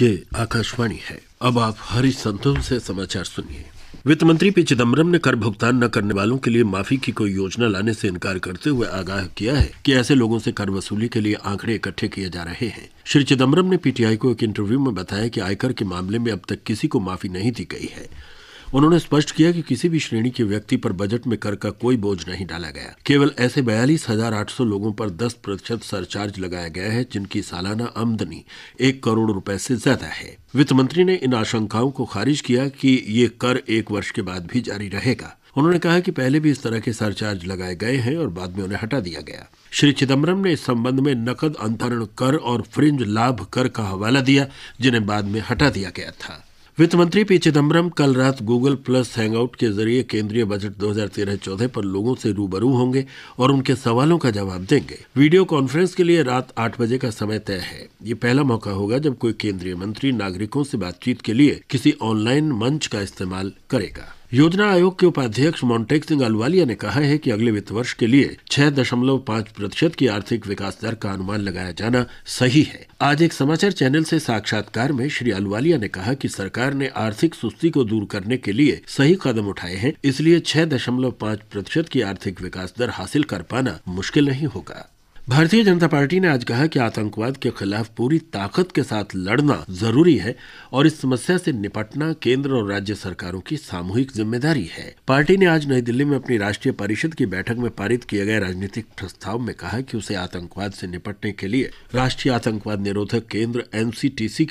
ये आकाशवाणी है अब आप हरी संतों से समाचार सुनिए वित्त मंत्री पी चिदम्बरम ने कर भुगतान न करने वालों के लिए माफी की कोई योजना लाने से इनकार करते हुए आगाह किया है कि ऐसे लोगों से कर वसूली के लिए आंकड़े इकट्ठे किए जा रहे हैं श्री चिदम्बरम ने पीटीआई को एक इंटरव्यू में बताया कि आयकर के मामले में अब तक किसी को माफी नहीं दी गई है उन्होंने स्पष्ट किया कि किसी भी श्रेणी के व्यक्ति पर बजट में कर का कोई बोझ नहीं डाला गया केवल ऐसे बयालीस हजार आठ सौ लोगों पर दस प्रतिशत सरचार्ज लगाया गया है जिनकी सालाना आमदनी एक करोड़ रुपए से ज्यादा है वित्त मंत्री ने इन आशंकाओं को खारिज किया कि ये कर एक वर्ष के बाद भी जारी रहेगा उन्होंने कहा कि पहले भी इस तरह के सरचार्ज लगाए गए हैं और बाद में उन्हें हटा दिया गया श्री चिदम्बरम ने इस संबंध में नकद अंतरण कर और फ्रिंज लाभ कर का हवाला दिया जिन्हें बाद में हटा दिया गया था वित्त मंत्री पी चिदम्बरम कल रात गूगल प्लस हैंगआउट के जरिए केंद्रीय बजट 2013-14 पर लोगों से रूबरू होंगे और उनके सवालों का जवाब देंगे वीडियो कॉन्फ्रेंस के लिए रात आठ बजे का समय तय है ये पहला मौका होगा जब कोई केंद्रीय मंत्री नागरिकों से बातचीत के लिए किसी ऑनलाइन मंच का इस्तेमाल करेगा योजना आयोग के उपाध्यक्ष मोन्टेक सिंह अलवालिया ने कहा है कि अगले वित्त वर्ष के लिए छह दशमलव पाँच प्रतिशत की आर्थिक विकास दर का अनुमान लगाया जाना सही है आज एक समाचार चैनल से साक्षात्कार में श्री अलवालिया ने कहा कि सरकार सरकार ने आर्थिक सुस्ती को दूर करने के लिए सही कदम उठाए हैं इसलिए छह दशमलव पाँच प्रतिशत की आर्थिक विकास दर हासिल कर पाना मुश्किल नहीं होगा भारतीय जनता पार्टी ने आज कहा कि आतंकवाद के खिलाफ पूरी ताकत के साथ लड़ना जरूरी है और इस समस्या से निपटना केंद्र और राज्य सरकारों की सामूहिक जिम्मेदारी है पार्टी ने आज नई दिल्ली में अपनी राष्ट्रीय परिषद की बैठक में पारित किए गए राजनीतिक प्रस्ताव में कहा कि उसे आतंकवाद से निपटने के लिए राष्ट्रीय आतंकवाद निरोधक केंद्र एन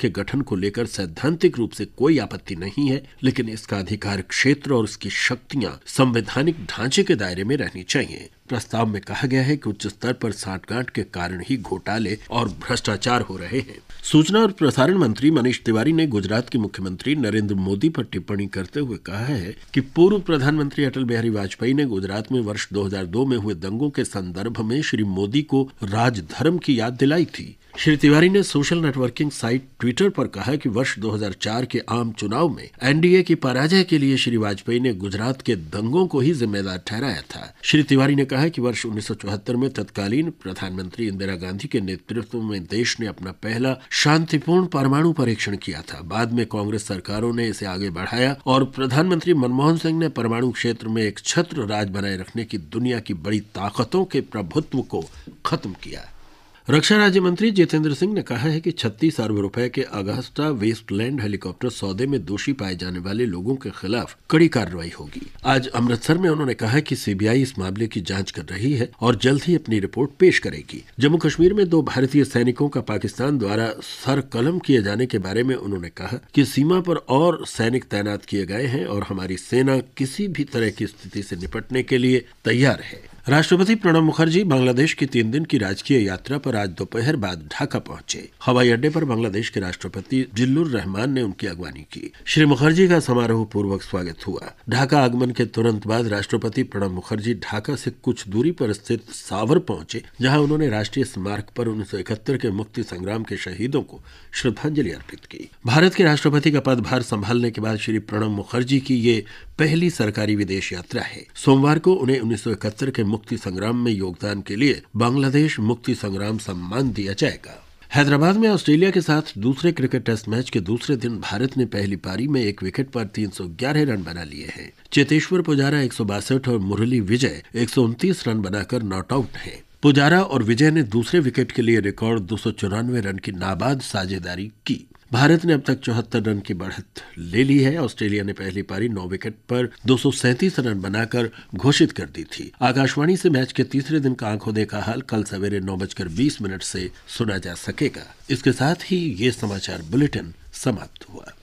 के गठन को लेकर सैद्धांतिक रूप से कोई आपत्ति नहीं है लेकिन इसका अधिकार क्षेत्र और उसकी शक्तियाँ संवैधानिक ढांचे के दायरे में रहनी चाहिए प्रस्ताव में कहा गया है कि उच्च स्तर पर सांठगांठ के कारण ही घोटाले और भ्रष्टाचार हो रहे हैं सूचना और प्रसारण मंत्री मनीष तिवारी ने गुजरात के मुख्यमंत्री नरेंद्र मोदी पर टिप्पणी करते हुए कहा है कि पूर्व प्रधानमंत्री अटल बिहारी वाजपेयी ने गुजरात में वर्ष 2002 में हुए दंगों के संदर्भ में श्री मोदी को राजधर्म की याद दिलाई थी श्री तिवारी ने सोशल नेटवर्किंग साइट ट्विटर पर कहा कि वर्ष 2004 के आम चुनाव में एनडीए की पराजय के लिए श्री वाजपेयी ने गुजरात के दंगों को ही जिम्मेदार ठहराया था श्री तिवारी ने कहा कि वर्ष 1974 में तत्कालीन प्रधानमंत्री इंदिरा गांधी के नेतृत्व में देश ने अपना पहला शांतिपूर्ण परमाणु परीक्षण किया था बाद में कांग्रेस सरकारों ने इसे आगे बढ़ाया और प्रधानमंत्री मनमोहन सिंह ने परमाणु क्षेत्र में एक छत्र राज बनाए रखने की दुनिया की बड़ी ताकतों के प्रभुत्व को खत्म किया रक्षा राज्य मंत्री जितेंद्र सिंह ने कहा है कि छत्तीस अरब रुपए के अगस्ता वेस्टलैंड हेलीकॉप्टर सौदे में दोषी पाए जाने वाले लोगों के खिलाफ कड़ी कार्रवाई होगी आज अमृतसर में उन्होंने कहा कि सीबीआई इस मामले की जांच कर रही है और जल्द ही अपनी रिपोर्ट पेश करेगी जम्मू कश्मीर में दो भारतीय सैनिकों का पाकिस्तान द्वारा सर कलम किए जाने के बारे में उन्होंने कहा कि सीमा पर और सैनिक तैनात किए गए हैं और हमारी सेना किसी भी तरह की स्थिति से निपटने के लिए तैयार है राष्ट्रपति प्रणब मुखर्जी बांग्लादेश की तीन दिन की राजकीय यात्रा पर आज दोपहर बाद ढाका पहुंचे हवाई अड्डे पर बांग्लादेश के राष्ट्रपति जिल्लुर रहमान ने उनकी अगवानी की श्री मुखर्जी का समारोह पूर्वक स्वागत हुआ ढाका आगमन के तुरंत बाद राष्ट्रपति प्रणब मुखर्जी ढाका से कुछ दूरी पर स्थित सावर पहुंचे जहां उन्होंने राष्ट्रीय स्मारक पर उन्नीस के मुक्ति संग्राम के शहीदों को श्रद्धांजलि अर्पित की भारत के राष्ट्रपति का पदभार संभालने के बाद श्री प्रणब मुखर्जी की ये पहली सरकारी विदेश यात्रा है सोमवार को उन्हें उन्नीस के मुक्ति संग्राम में योगदान के लिए बांग्लादेश मुक्ति संग्राम सम्मान दिया जाएगा हैदराबाद में ऑस्ट्रेलिया के साथ दूसरे क्रिकेट टेस्ट मैच के दूसरे दिन भारत ने पहली पारी में एक विकेट पर 311 रन बना लिए हैं चेतेश्वर पुजारा एक और मुरली विजय एक रन बनाकर नॉट आउट हैं पुजारा और विजय ने दूसरे विकेट के लिए रिकॉर्ड दो रन की नाबाद साझेदारी की भारत ने अब तक चौहत्तर रन की बढ़त ले ली है ऑस्ट्रेलिया ने पहली पारी नौ विकेट पर दो रन बनाकर घोषित कर दी थी आकाशवाणी से मैच के तीसरे दिन का आंखों देखा हाल कल सवेरे नौ बजकर बीस मिनट से सुना जा सकेगा इसके साथ ही ये समाचार बुलेटिन समाप्त हुआ